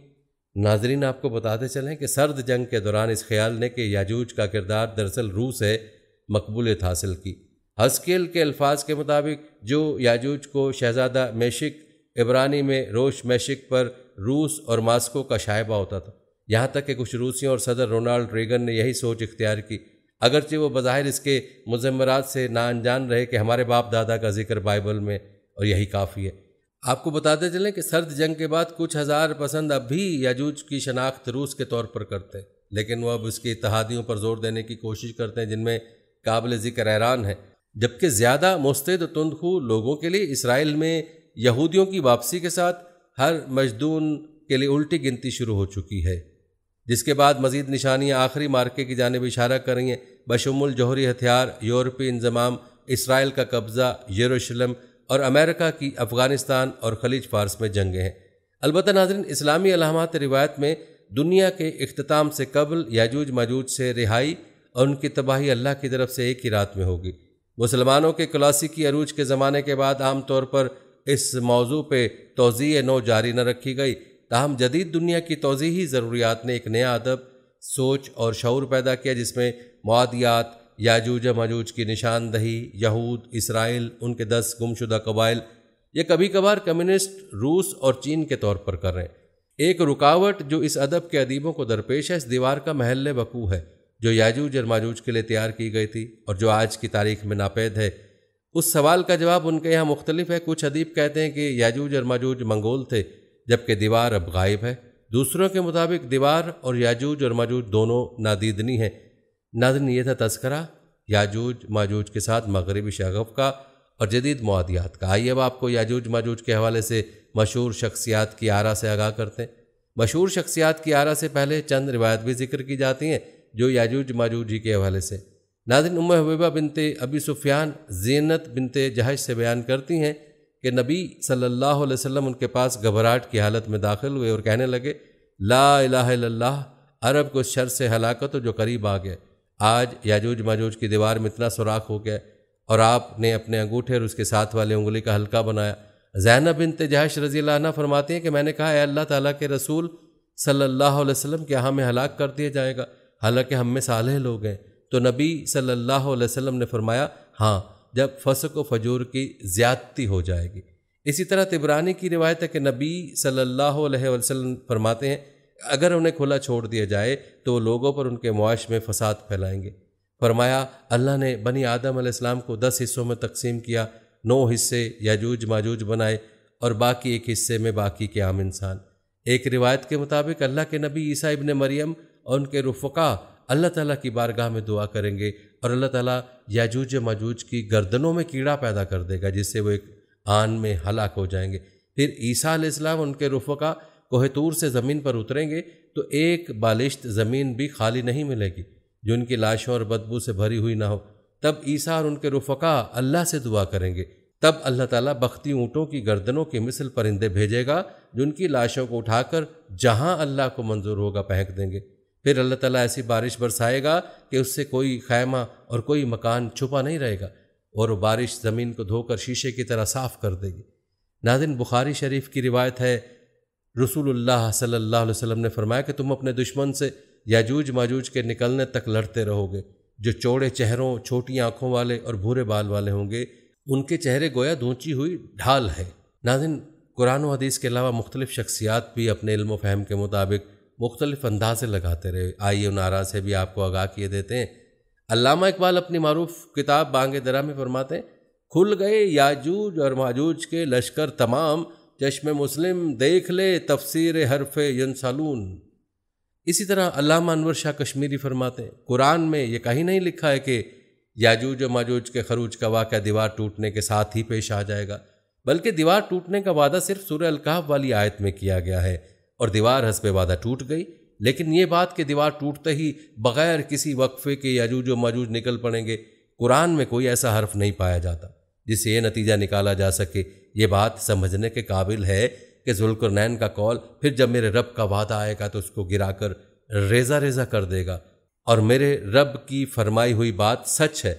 नाजरीन आपको बताते चलें कि सर्द जंग के दौरान इस ख्याल ने कि याजूज का किरदार दरअसल रूस है मकबूलियत हासिल की हस्केल के अल्फाज के मुताबिक जो याजूज को शहजादा मेशिक इबरानी में रोश मैशिक पर रूस और मास्को का शायबा होता था यहाँ तक कि कुछ रूसियों और सदर रोनाल्ड रेगन ने यही सोच इख्तियार की अगरचे वो बज़ाहिर इसके मुजमरात से ना अनजान रहे कि हमारे बाप दादा का जिक्र बाइबल में और यही काफ़ी है आपको बताते चलें कि सर्द जंग के बाद कुछ हज़ार पसंद अब भी यजूज की शनाख्त रूस के तौर पर करते हैं लेकिन वह अब उसके इतिहादियों पर जोर देने की कोशिश करते हैं जिनमें काबिल ज़िक्र हैरान है जबकि ज़्यादा मुस्तद तुंदखू लोगों के लिए इसराइल में यहूदियों की वापसी के साथ हर मजदून के लिए उल्टी गिनती शुरू हो चुकी है जिसके बाद मजीद निशानियाँ आखिरी मार्के की जानब इशारा कर रही बशमुल जौहरी हथियार यूरोपी इंजमाम इसराइल का कब्ज़ा यरूशलम और अमेरिका की अफगानिस्तान और खलीज फारस में जंगें हैं अलबत् नाजरन इस्लामी अलामत रिवायत में दुनिया के अख्ताम से कबल याजूज माजूज से रिहाई और उनकी तबाही अल्लाह की तरफ से एक ही रात में होगी मुसलमानों के क्लासिकी अरूज के ज़माने के बाद आम तौर पर इस मौजू पर तोज़ी नो जारी न रखी गई ताहम जदीद दुनिया की तोज़ी ज़रूरियात ने एक नया अदब सोच और शौर पैदा किया जिसमें मादियात याजूज मजूज की निशानदही यहूद इसराइल उनके दस गुमशुदा कबाइल ये कभी कभार कम्युनिस्ट रूस और चीन के तौर पर कर रहे हैं एक रुकावट जो इस अदब के अदीबों को दरपेश है इस दीवार का महल वक़ू है जो याजूज और माजूज के लिए तैयार की गई थी और जो आज की तारीख में नापैद है उस सवाल का जवाब उनके यहाँ मुख्तलिफ है कुछ अदीब कहते हैं कि याजूज और माजूज मंगोल थे जबकि दीवार अब गायब है दूसरों के मुताबिक दीवार और याजूज और माजूज दोनों नादीदनी हैं नाजन ने यह था तस्करा याजूज माजूज के साथ मगरबी शगफ का और जदीद मादियात का आइए अब आपको याजूज माजूज के हवाले से मशहूर शख्सियात की आरा से आगाह करते हैं मशहूर शख्सियात की आरा से पहले चंद रिवायत भी जिक्र की जाती हैं जो याजूज माजूज जी के हवाले से नादिन उम हबीबा बिनते अबी सुफियान जीनत बिनते जहाज से बयान करती हैं कि नबी सल्लल्लाहु अलैहि वसल्लम उनके पास घबराहट की हालत में दाखिल हुए और कहने लगे ला इलाह इल्लाह अरब को शर से हलाकत हो जो करीब आ गया आज याजूज माजूज की दीवार में इतना सुराख हो गया और आपने अपने अंगूठे और उसके साथ वाले उंगली का हल्का बनाया जैनब बिन तजाश रजी लाना फरमाती हैं कि मैंने कहा है अल्लाह ताला के रसूल सल्लल्लाहु अलैहि के क्या हमें हलाक कर दिया जाएगा हालांकि हम में साले लोग हैं तो नबी सल्लल्लाहु अलैहि वसल्लम ने फरमाया हाँ जब फसक व फजूर की ज्यादती हो जाएगी इसी तरह तिबरानी की रिवायत है कि नबी सल्लल्लाहु अलैहि वसल्लम फरमाते हैं अगर उन्हें खुला छोड़ दिया जाए तो लोगों पर उनके मुआश में फसाद फैलाएंगे फरमाया अल्लाह ने बनी आदम आसमाम को दस हिस्सों में तकसीम किया नौ हिस्से याजूज माजूज बनाए और बाकी एक हिस्से में बाकी के आम इंसान एक रिवायत के मुताबिक अल्लाह के नबी ईसा इबन मरियम और उनके रुफ़ा अल्लाह ताला की बारगाह में दुआ करेंगे और अल्लाह ताला याजूज माजूज की गर्दनों में कीड़ा पैदा कर देगा जिससे वो एक आन में हलाक हो जाएंगे फिर ईसा आलाम उनके रुफ़ा कोहतूर से ज़मीन पर उतरेंगे तो एक बालिश्त ज़मीन भी खाली नहीं मिलेगी जो उनकी लाशों और बदबू से भरी हुई ना हो तब ईसा और उनके रुफका अल्लाह से दुआ करेंगे तब अल्लाह ताला बख्ती ऊँटों की गर्दनों के मिसल परिंदे भेजेगा जो उनकी लाशों को उठाकर जहाँ अल्लाह को मंजूर होगा पहक देंगे फिर अल्लाह ताला ऐसी बारिश बरसाएगा कि उससे कोई खैमा और कोई मकान छुपा नहीं रहेगा और वो बारिश ज़मीन को धोकर शीशे की तरह साफ कर देगी नादिन बुखारी शरीफ की रिवायत है रसूलुल्लाह सल्लल्लाहु अलैहि वसल्लम ने फरमाया कि तुम अपने दुश्मन से याजूज माजूज के निकलने तक लड़ते रहोगे जो चौड़े चेहरों छोटी आंखों वाले और भूरे बाल वाले होंगे उनके चेहरे गोया धूची हुई ढाल है नाजिन कुरान व हदीस के अलावा मुख्तलिफ शख्सियात भी अपने इल्म फ़हम के मुताबिक मुख्तलिफ अंदाजे लगाते रहे आइए उन आरा से भी आपको आगाह किए देते हैं अलामा इकबाल अपनी मरूफ किताब बांग दरा में फरमाते हैं खुल गए याजूज और माजूज के लश्कर तमाम चश्म मुस्लिम देख ले तफसीर हरफ यनसालून इसी तरह अलामा अनवर शाह कश्मीरी फरमाते कुरान में ये कहीं नहीं लिखा है कि याजूज और माजूज के खरूज का वाक़ दीवार टूटने के साथ ही पेश आ जाएगा बल्कि दीवार टूटने का वादा सिर्फ सूर अलकाफ वाली आयत में किया गया है और दीवार हंसब वादा टूट गई लेकिन ये बात कि दीवार टूटते ही बग़ैर किसी वक्फे के याजूज और माजूज निकल पड़ेंगे कुरान में कोई ऐसा हर्फ नहीं पाया जाता जिससे ये नतीजा निकाला जा सके ये बात समझने के काबिल है कि जुल्करनैन का कॉल फिर जब मेरे रब का वादा आएगा तो उसको गिराकर रेजा रेजा कर देगा और मेरे रब की फरमाई हुई बात सच है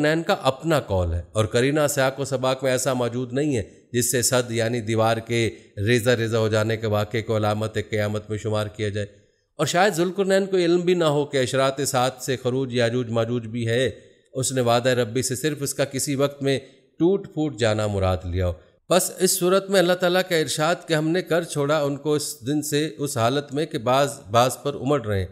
नैन का अपना कॉल है और करीना सयाक व सबाक में ऐसा मौजूद नहीं है जिससे सद यानी दीवार के रेजा रेजा हो जाने के वाक़े को अलामत क़्यामत में शुमार किया जाए और शायद नैन को इल्म भी ना हो कि अशरात सात से खरूज याजूज माजूज भी है उसने वादा रब्बी से सिर्फ उसका किसी वक्त में टूट फूट जाना मुराद लिया हो बस इस सूरत में अल्लाह ताला का इरशाद कि हमने कर छोड़ा उनको इस दिन से उस हालत में कि बाज बाज पर उमड़ रहे हैं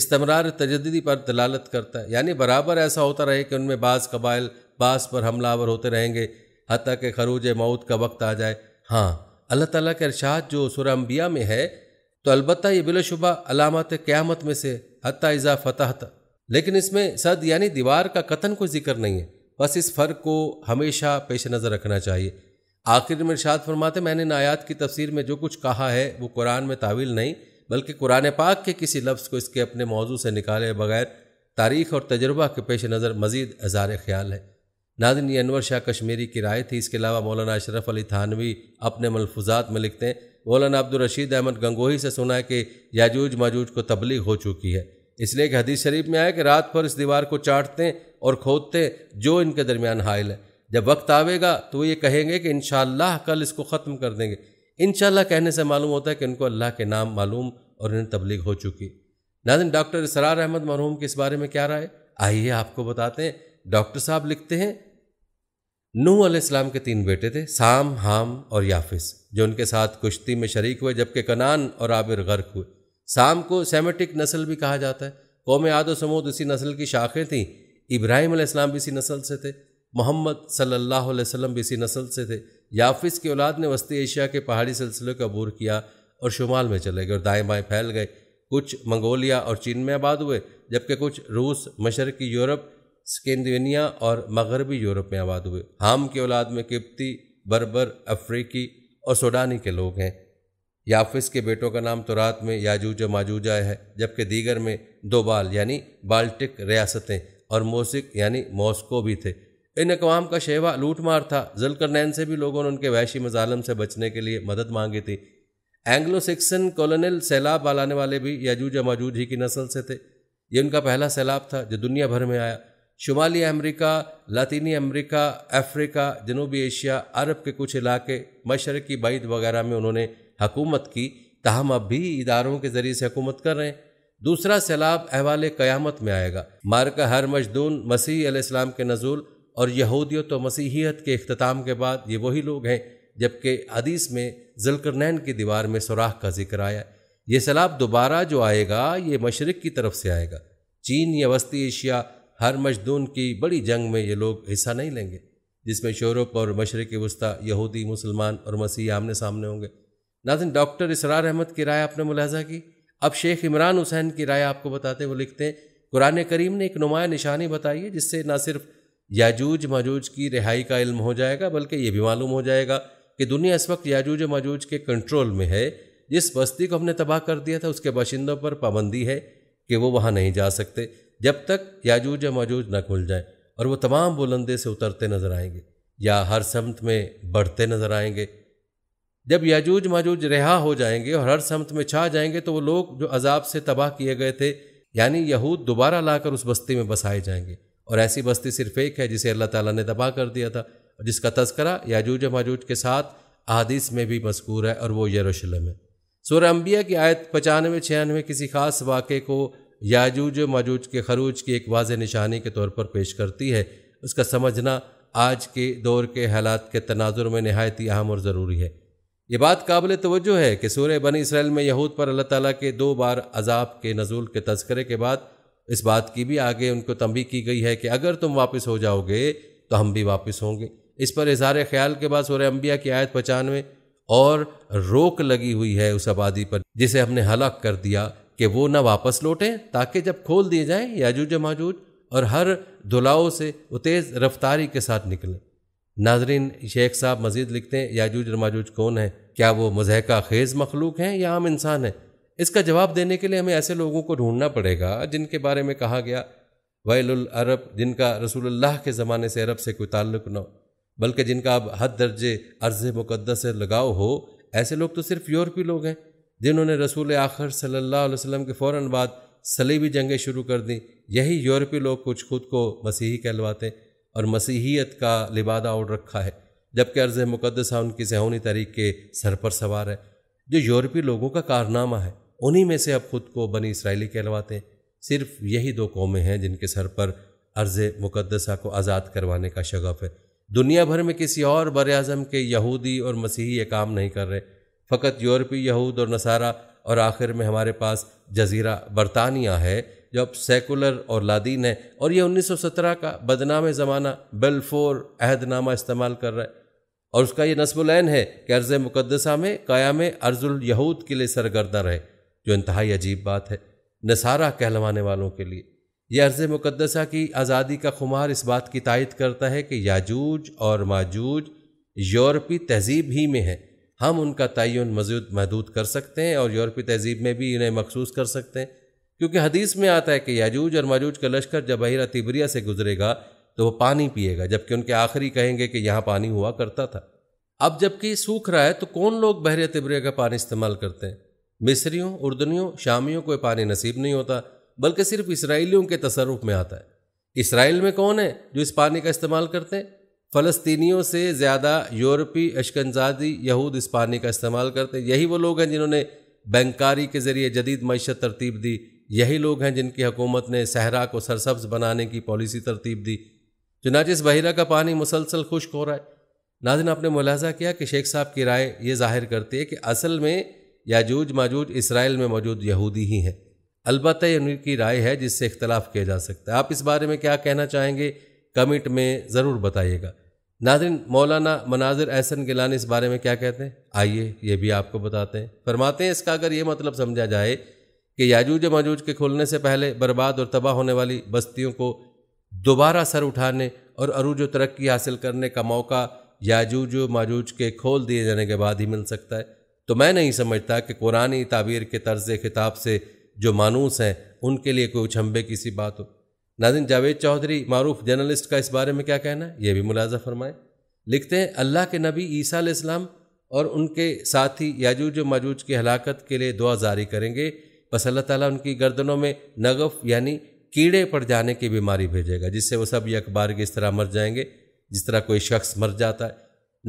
इसतमरार तजदी पर दलालत करता है यानी बराबर ऐसा होता रहे कि उनमें बाज़ कबाइल बास पर हमलावर होते रहेंगे हती के खरूज मौत का वक्त आ जाए हाँ अल्लाह ताला के इरशाद जो सुर अम्बिया में है तो अलबत् ये बिलशुबा अलामत क़्यामत में से हती इज़ा फतहत लेकिन इसमें सद यानी दीवार का कतन कोई जिक्र नहीं है बस इस फ़र्क को हमेशा पेश नज़र रखना चाहिए आखिर में इर्शाद फरमाते मैंने नायात की तफसीर में जो कुछ कहा है वो कुरान में तावील नहीं बल्कि कुरान पाक के किसी लफ्ज़ को इसके अपने मौजू से निकाले बगैर तारीख और तजर्बा के पेश नज़र मजीद अजार ख्याल है नादिन अनवर शाह कश्मीरी की राय थी इसके अलावा मौलाना अशरफ अली थानवी अपने मलफूजात में लिखते हैं मौलाना अब्दुल रशीद अहमद गंगोही से सुना है कि याजूज माजूज को तबलीग हो चुकी है इसलिए कि हदीस शरीफ में आया कि रात पर इस दीवार को चाटते हैं और खोदते जो इनके दरमियान हायल है जब वक्त आवेगा तो ये कहेंगे कि इन कल इसको ख़त्म कर देंगे इन कहने से मालूम होता है कि इनको अल्लाह के नाम मालूम और इन्हें तबलीग हो चुकी नाजिन डॉक्टर इसरार अहमद मरहूम के इस बारे में क्या राय आइए आपको बताते हैं डॉक्टर साहब लिखते हैं नूह अलैहिस्सलाम के तीन बेटे थे साम हाम और याफिस जो उनके साथ कुश्ती में शरीक हुए जबकि कनान और आबिर गर्क हुए साम को सेमेटिक नस्ल भी कहा जाता है कौम आदो समूद उसी नस्ल की शाखें थीं इब्राहिम अलैहिस्सलाम भी इसी नस्ल से थे मोहम्मद सल्लल्लाहु अलैहि वसल्लम भी इसी नस्ल से थे याफिस की औलाद ने वस्ती एशिया के पहाड़ी सिलसिले का अबूर किया और शुमाल में चले गए और दाएँ बाएँ फैल गए कुछ मंगोलिया और चीन में आबाद हुए जबकि कुछ रूस मशरकी यूरोप स्केंडिनेविया और मगरबी यूरोप में आबाद हुए हाम की औलाद में किप्ती बर्बर अफ्रीकी और सोडानी के लोग हैं याफिस के बेटों का नाम तो रात में याजूजा माजूजा है जबकि दीगर में दोबाल यानी बाल्टिक रियासतें और मोसिक यानी मॉस्को भी थे इन अकवाम का शेवा लूटमार था जुलकरनैन से भी लोगों ने उनके वैशी मजालम से बचने के लिए मदद मांगी थी एंग्लो सिक्सन कॉलोनल सैलाब बालाने वाले भी यजूज मजूज ही की नस्ल से थे ये उनका पहला सैलाब था जो दुनिया भर में आया शुमाली अमरीका लातीनी अमरीका अफ्रीका जनूबी एशिया अरब के कुछ इलाके मशरक़ी बैद वगैरह में उन्होंने हकूमत की तहम अब भी इदारों के ज़रिए से हकूमत कर रहे हैं दूसरा सैलाब अहवाल क़यामत में आएगा मार का हर मजदून मसीह अलैहिस्सलाम के नजूल और यहूदियों तो मसीहियत के अख्ताम के बाद ये वही लोग हैं जबकि हदीस में जुलकरनैन की दीवार में सुराख का जिक्र आया ये सैलाब दोबारा जो आएगा ये मशरक़ की तरफ से आएगा चीन या वस्ती एशिया हर मजदून की बड़ी जंग में ये लोग हिस्सा नहीं लेंगे जिसमें शोरप और मशरक़ वस्ती यहूदी मुसलमान और मसीह आमने सामने होंगे नाजिन डॉक्टर इसरार अहमद की राय आपने मुलाजा की अब शेख इमरान हुसैन की राय आपको बताते वो लिखते हैं कुरान करीम ने एक नुमाया निशानी बताई है जिससे ना सिर्फ याजूज मजूज की रिहाई का इल्म हो जाएगा बल्कि ये भी मालूम हो जाएगा कि दुनिया इस वक्त याजूज मजूज के कंट्रोल में है जिस बस्ती को हमने तबाह कर दिया था उसके बाशिंदों पर पाबंदी है कि वो वहाँ नहीं जा सकते जब तक याजूज मजूज न खुल जाए और वो तमाम बुलंदे से उतरते नजर आएंगे या हर समत में बढ़ते नजर आएंगे जब याजूज माजूज रिहा हो जाएंगे और हर समत में छा जाएंगे तो वो लोग जो अजाब से तबाह किए गए थे यानी यहूद दोबारा लाकर उस बस्ती में बसाए जाएंगे और ऐसी बस्ती सिर्फ एक है जिसे अल्लाह ताला ने तबाह कर दिया था और जिसका तस्करा याजूज मजूज के साथ अदीस में भी मजकूर है और वो यरूशलेम है सूर अम्बिया की आयत पचानवे छियानवे किसी खास वाक़े को याजूज माजूज के खरूज की एक वाज निशानी के तौर पर पेश करती है उसका समझना आज के दौर के हालात के तनाजुर में नहायती अहम और ज़रूरी है ये बात काबिल तवज्जो है कि सूर्य बनी इसराइल में यहूद पर अल्लाह ताला के दो बार अजाब के नजूल के तस्करे के बाद इस बात की भी आगे उनको तंबी की गई है कि अगर तुम वापस हो जाओगे तो हम भी वापस होंगे इस पर इजहार ख्याल के बाद सूर्य अम्बिया की आयत पचानवे और रोक लगी हुई है उस आबादी पर जिसे हमने हलाक कर दिया कि वो न वापस लौटें ताकि जब खोल दिए जाएँ याजूज माजूज और हर दुलाओं से वो तेज़ रफ्तारी के साथ निकलें नाजरीन शेख साहब मजीद लिखते हैं याजूज और माजूज कौन है क्या वो मजहका खेज मखलूक हैं या आम इंसान हैं इसका जवाब देने के लिए हमें ऐसे लोगों को ढूंढना पड़ेगा जिनके बारे में कहा गया वैलुल अरब जिनका रसूलुल्लाह के ज़माने से अरब से कोई ताल्लुक न हो बल्कि जिनका अब हद दर्जे अर्ज मुकदस से लगाव हो ऐसे लोग तो सिर्फ यूरोपी लोग हैं जिन्होंने रसूल आखिर सल्ला अलैहि के फ़ौर बाद सलीबी जंगें शुरू कर दी यही यूरोपी लोग कुछ खुद को मसीही कहलवाते हैं और मसीहियत का लिबादा ओढ़ रखा है जबकि अर्ज मुकदसा उनकी सहूनी तरीक़ के सर पर सवार है जो यूरोपी लोगों का कारनामा है उन्हीं में से अब खुद को बनी इसराइली कहलवाते हैं सिर्फ यही दो कौमें हैं जिनके सर पर अर्ज मुकदसा को आज़ाद करवाने का शगफ है दुनिया भर में किसी और बर अज़म के यहूदी और मसीही ये काम नहीं कर रहे फ़कत यूरोपी यहूद और नसारा और आखिर में हमारे पास जजीरा बरतानिया है जब सेकुलर और लादीन है और ये 1917 का बदनाम ज़माना बेलफोर अहदनामा इस्तेमाल कर रहा है और उसका ये नस्बुलैन है कि अर्ज़ मुकदसा में क़याम अर्जुल यहूद के लिए सरगर्दा रहे जो इंतहाई अजीब बात है नसारा कहलवाने वालों के लिए यह अर्ज़ मुकदसा की आज़ादी का खुमार इस बात की तायद करता है कि याजूज और माजूज यूरोपी तहजीब ही में है हम उनका तयन मजूद महदूद कर सकते हैं और यूरोपी तहजीब में भी इन्हें मखसूस कर सकते हैं क्योंकि हदीस में आता है कि याजूज और माजूज का लश्कर जब बहिरा तिबरिया से गुजरेगा तो वह पानी पिएगा जबकि उनके आखिरी कहेंगे कि यहाँ पानी हुआ करता था अब जबकि सूख रहा है तो कौन लोग बहर तिबरिया का पानी इस्तेमाल करते हैं मिस्रियों उर्दनियों शामियों को पानी नसीब नहीं होता बल्कि सिर्फ इसराइलियों के तसरुफ में आता है इसराइल में कौन है जो इस पानी का इस्तेमाल करते हैं फ़लस्तीनियों से ज़्यादा यूरोपी अशकनजादी यहूद इस पानी का इस्तेमाल करते हैं यही वो लोग हैं जिन्होंने बैंकारी के ज़रिए जदीद मीशत तरतीब दी यही लोग हैं जिनकी हुकूमत ने सहरा को सरसब्ज बनाने की पॉलिसी तरतीब दी चुनाच इस बहिरा का पानी मुसलसल खुश्क हो रहा है नाजिन आपने मुलाजा किया कि शेख साहब की राय ये जाहिर करती है कि असल में याजूज माजूज इसराइल में मौजूद यहूदी ही हैं अलबत् उनकी राय है जिससे इख्तलाफ किया जा सकता है आप इस बारे में क्या कहना चाहेंगे कमेंट में ज़रूर बताइएगा नाजिन मौलाना मनाजिर एहसन गिलान इस बारे में क्या कहते हैं आइए ये भी आपको बताते हैं फरमाते हैं इसका अगर ये मतलब समझा जाए कि याजूज माजूज के खोलने से पहले बर्बाद और तबाह होने वाली बस्तियों को दोबारा सर उठाने और अरूज तरक्की हासिल करने का मौका याजूज माजूज के खोल दिए जाने के बाद ही मिल सकता है तो मैं नहीं समझता कि कुरानी ताबीर के तर्ज खिताब से जो मानूस हैं उनके लिए कोई उछम्बे की सी बात हो नाजिन जावेद चौधरी मारूफ जर्नलिस्ट का इस बारे में क्या कहना है यह भी मुलाजा फरमाएं लिखते हैं अल्लाह के नबी ईसा इस्लाम और उनके साथी याजूज माजूज की हलाकत के लिए दुआ जारी करेंगे बस अल्लाह ताला उनकी गर्दनों में नगफ यानी कीड़े पड़ जाने की बीमारी भेजेगा जिससे वो ये अखबार के इस तरह मर जाएंगे जिस तरह कोई शख्स मर जाता है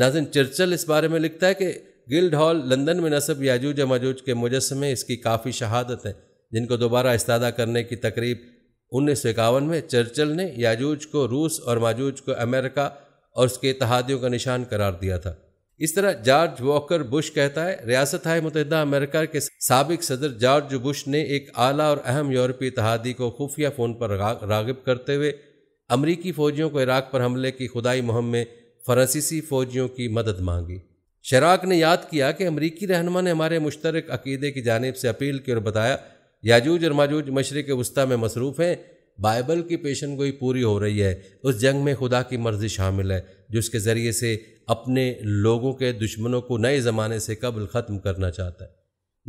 नाजिन चर्चल इस बारे में लिखता है कि गिल्ड हॉल लंदन में नसब याजूज मजूज के मुजस्मे इसकी काफ़ी शहादत हैं जिनको दोबारा इस्तादा करने की तकरीब उन्नीस में चर्चल ने याजूज को रूस और माजूज को अमेरिका और उसके इतहादियों का निशान करार दिया था इस तरह जॉर्ज वॉकर बुश कहता है रियासत मुतहदा अमेरिका के सबक सदर जॉर्ज बुश ने एक आला और अहम यूरोपीय तहादी को खुफिया फ़ोन पर रागब करते हुए अमरीकी फ़ौजियों को इराक पर हमले की खुदाई मुहम में फ्रांसीसी फ़ौजियों की मदद मांगी शराक ने याद किया कि अमरीकी रहनमा ने हमारे मुश्तरक अकीदे की जानब से अपील की और बताया याजूज और माजूज मशरक़ वस्ती में मसरूफ़ हैं बाइबल की पेशन गोई पूरी हो रही है उस जंग में खुदा की मर्जी शामिल है जिसके ज़रिए से अपने लोगों के दुश्मनों को नए ज़माने से कबल ख़त्म करना चाहता है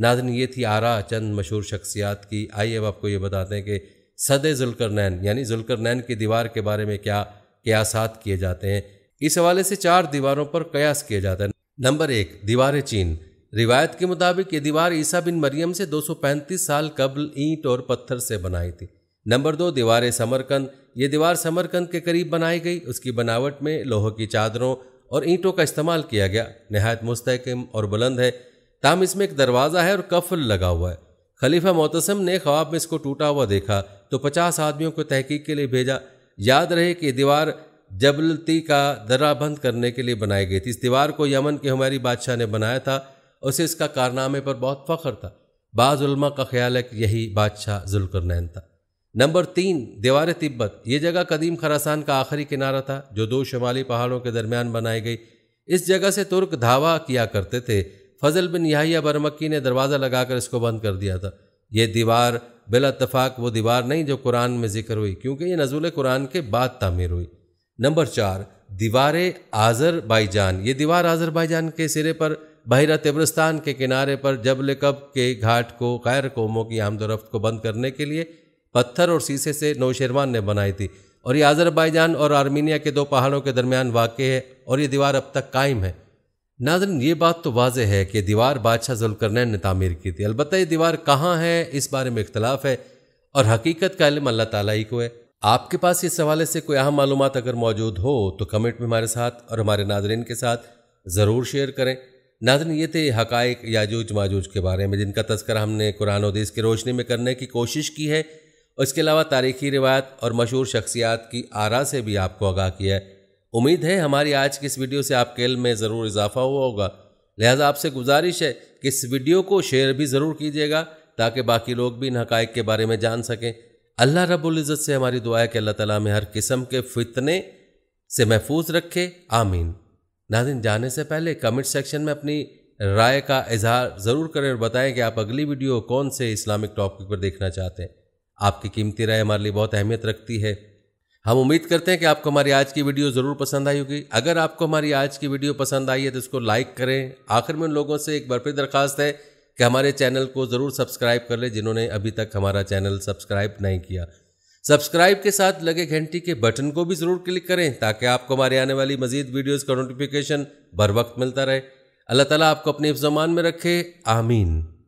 नाजन ये थी आरा चंद मशहूर शख्सियात की आइए अब आपको ये बताते हैं कि सद नैन यानी जुलकर नैन की दीवार के बारे में क्या कयासात किए जाते हैं इस हवाले से चार दीवारों पर कयास किया जाता है नंबर एक दीवार चीन रिवायत के मुताबिक ये दीवार ईसा बिन मरियम से 235 साल कबल ईंट और पत्थर से बनाई थी नंबर दो दीवार समरकंद ये दीवार समरकंद के करीब बनाई गई उसकी बनावट में लोह की चादरों और ईंटों का इस्तेमाल किया गया नहायत मुस्तकम और बुलंद है ताम इसमें एक दरवाज़ा है और कफल लगा हुआ है खलीफा मोतसम ने ख्वाब में इसको टूटा हुआ देखा तो पचास आदमियों को तहकीक के लिए भेजा याद रहे कि दीवार जबलती का दर्रा बंद करने के लिए बनाई गई थी इस दीवार को यमन के हमारी बादशाह ने बनाया था उसे इसका कारनामे पर बहुत फख्र था बाजा का ख्याल है कि यही बादशाह जुलकर था नंबर तीन दीवार तिब्बत ये जगह कदीम खरासान का आखिरी किनारा था जो दो शुमाली पहाड़ों के दरमियान बनाई गई इस जगह से तुर्क धावा किया करते थे फजल बिन याहिया बरमक्की ने दरवाज़ा लगाकर इसको बंद कर दिया था ये दीवार बिलातफाक वो दीवार नहीं जो कुरान में जिक्र हुई क्योंकि ये नजूल कुरान के बाद तामीर हुई नंबर चार दीवार आज़र बाईजान ये दीवार आज़र बाईजान के सिरे पर बहिरा तिब्रस्तान के किनारे पर जबल कब के घाट को गैर कौमों की आमदोरफ्त को बंद करने के लिए पत्थर और शीशे से नौशेरवान ने बनाई थी और ये आज़रबाईजान और आर्मीनिया के दो पहाड़ों के दरमियान वाक़ है और ये दीवार अब तक कायम है नाजन ये बात तो वाज है कि दीवार बादशाह जुलकरनैन ने तामीर की थी अलबत्त ये दीवार कहाँ है इस बारे में इख्तलाफ है और हकीकत का इलम अल्लाह ताला ही को है आपके पास इस हवाले से कोई अहम मालूम अगर मौजूद हो तो कमेंट में हमारे साथ और हमारे नाजरन के साथ ज़रूर शेयर करें नाजरन ये थे हक़ याजूज माजूज के बारे में जिनका तस्कर हमने कुरान उदीस की रोशनी में करने की कोशिश की है इसके अलावा तारीखी रिवायत और मशहूर शख्सियात की आरा से भी आपको आगाह किया है उम्मीद है हमारी आज की इस वीडियो से आपके इल में ज़रूर इजाफा हुआ होगा लिहाजा आपसे गुजारिश है कि इस वीडियो को शेयर भी ज़रूर कीजिएगा ताकि बाकी लोग भी इन हक़ाइक के बारे में जान सकें अल्लाह रबुल्ज़त से हमारी दुआ है कि अल्लाह ताला हमें हर किस्म के फितने से महफूज रखे आमीन नाजिन जाने से पहले कमेंट सेक्शन में अपनी राय का इजहार ज़रूर करें और बताएं कि आप अगली वीडियो कौन से इस्लामिक टॉपिक पर देखना चाहते हैं आपकी कीमती राय हमारे लिए बहुत अहमियत रखती है हम उम्मीद करते हैं कि आपको हमारी आज की वीडियो ज़रूर पसंद आई होगी अगर आपको हमारी आज की वीडियो पसंद आई है तो इसको लाइक करें आखिर में उन लोगों से एक बार फिर दरख्वास्त है कि हमारे चैनल को ज़रूर सब्सक्राइब कर लें जिन्होंने अभी तक हमारा चैनल सब्सक्राइब नहीं किया सब्सक्राइब के साथ लगे घंटी के बटन को भी ज़रूर क्लिक करें ताकि आपको हमारे आने वाली मजीद वीडियोज़ का नोटिफिकेशन बर वक्त मिलता रहे अल्लाह ताली आपको अपने हिफ्जमान में रखे आमीन